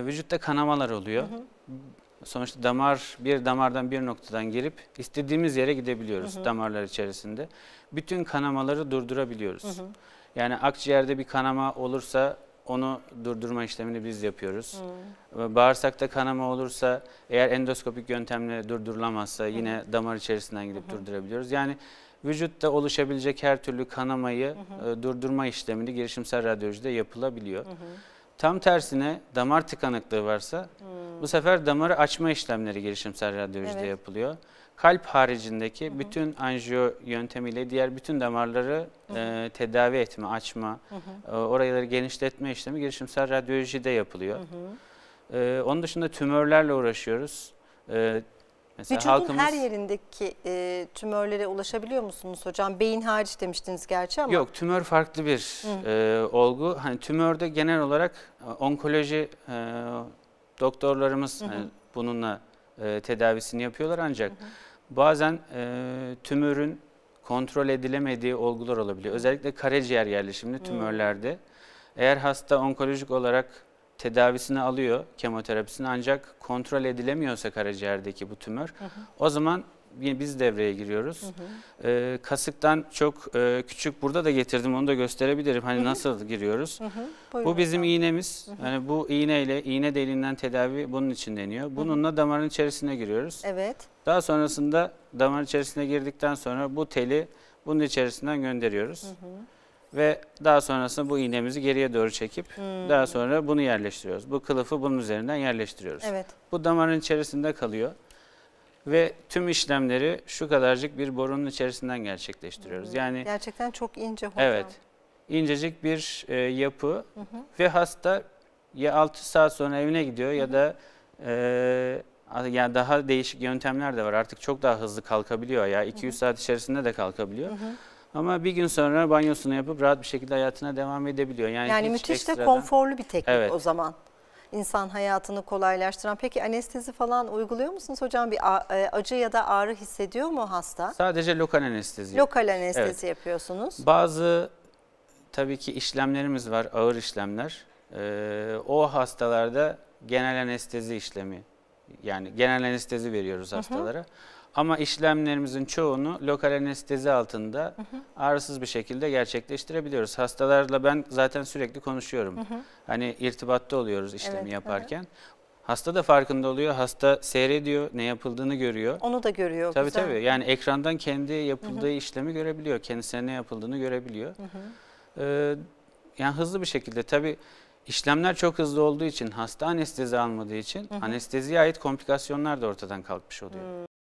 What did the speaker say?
Vücutta kanamalar oluyor. Hı hı. Sonuçta damar bir damardan bir noktadan girip istediğimiz yere gidebiliyoruz hı hı. damarlar içerisinde. Bütün kanamaları durdurabiliyoruz. Hı hı. Yani akciğerde bir kanama olursa onu durdurma işlemini biz yapıyoruz. Hmm. Bağırsakta kanama olursa eğer endoskopik yöntemle durdurulamazsa yine hmm. damar içerisinden gidip hmm. durdurabiliyoruz. Yani vücutta oluşabilecek her türlü kanamayı hmm. e, durdurma işlemini girişimsel radyolojide yapılabiliyor. Hmm. Tam tersine damar tıkanıklığı varsa hmm. bu sefer damarı açma işlemleri girişimsel radyolojide evet. yapılıyor. Kalp haricindeki Hı -hı. bütün anjiyo yöntemiyle diğer bütün damarları Hı E, tedavi etme, açma, Hı E, oraları genişletme işlemi girişimsel radyolojide yapılıyor. Hı E, onun dışında tümörlerle uğraşıyoruz. E, Vücudun her yerindeki e, tümörlere ulaşabiliyor musunuz hocam? Beyin hariç demiştiniz gerçi ama. Yok tümör farklı bir e, olgu. Hani tümörde genel olarak e, onkoloji e, doktorlarımız Hı -hı. Hani bununla e, tedavisini yapıyorlar ancak Hı -hı. bazen e, tümörün kontrol edilemediği olgular olabiliyor. Özellikle karaciğer yerleşimli tümörlerde. Hı. Eğer hasta onkolojik olarak tedavisini alıyor kemoterapisini ancak kontrol edilemiyorsa karaciğerdeki bu tümör hı hı. o zaman biz devreye giriyoruz. Hı hı. Ee, kasıktan çok e, küçük burada da getirdim onu da gösterebilirim. Hani hı hı. nasıl giriyoruz? Hı hı. bu bizim iğnemiz. Hı hı. Yani bu iğneyle iğne deliğinden tedavi bunun için deniyor. Bununla hı hı. damarın içerisine giriyoruz. Evet. Daha sonrasında damar içerisine girdikten sonra bu teli bunun içerisinden gönderiyoruz. Hı hı ve daha sonrasında bu iğnemizi geriye doğru çekip hmm. daha sonra bunu yerleştiriyoruz. Bu kılıfı bunun üzerinden yerleştiriyoruz. Evet. Bu damarın içerisinde kalıyor ve tüm işlemleri şu kadarcık bir borunun içerisinden gerçekleştiriyoruz. Hmm. Yani Gerçekten çok ince hocam. Evet. İncecik bir e, yapı hı hı. ve hasta ya 6 saat sonra evine gidiyor hı hı. ya da e, yani daha değişik yöntemler de var. Artık çok daha hızlı kalkabiliyor ya 200 hı hı. saat içerisinde de kalkabiliyor. Hı hı. Ama bir gün sonra banyosunu yapıp rahat bir şekilde hayatına devam edebiliyor. Yani, yani müthiş ekstradan... de konforlu bir teknik evet. o zaman. İnsan hayatını kolaylaştıran. Peki anestezi falan uyguluyor musunuz hocam? Bir e, acı ya da ağrı hissediyor mu hasta? Sadece lokal anestezi. Lokal anestezi evet. yapıyorsunuz. Bazı tabii ki işlemlerimiz var, ağır işlemler. Ee, o hastalarda genel anestezi işlemi yani genel anestezi veriyoruz hastalara. Hı hı. Ama işlemlerimizin çoğunu lokal anestezi altında hı hı. ağrısız bir şekilde gerçekleştirebiliyoruz. Hastalarla ben zaten sürekli konuşuyorum. Hı hı. Hani irtibatta oluyoruz işlemi evet, yaparken. Evet. Hasta da farkında oluyor. Hasta seyrediyor, ne yapıldığını görüyor. Onu da görüyor. Tabii güzel. tabii. Yani ekrandan kendi yapıldığı hı hı. işlemi görebiliyor. Kendisine ne yapıldığını görebiliyor. Hı hı. Ee, yani hızlı bir şekilde tabii işlemler çok hızlı olduğu için hasta anestezi almadığı için hı hı. anesteziye ait komplikasyonlar da ortadan kalkmış oluyor. Hı. Hmm.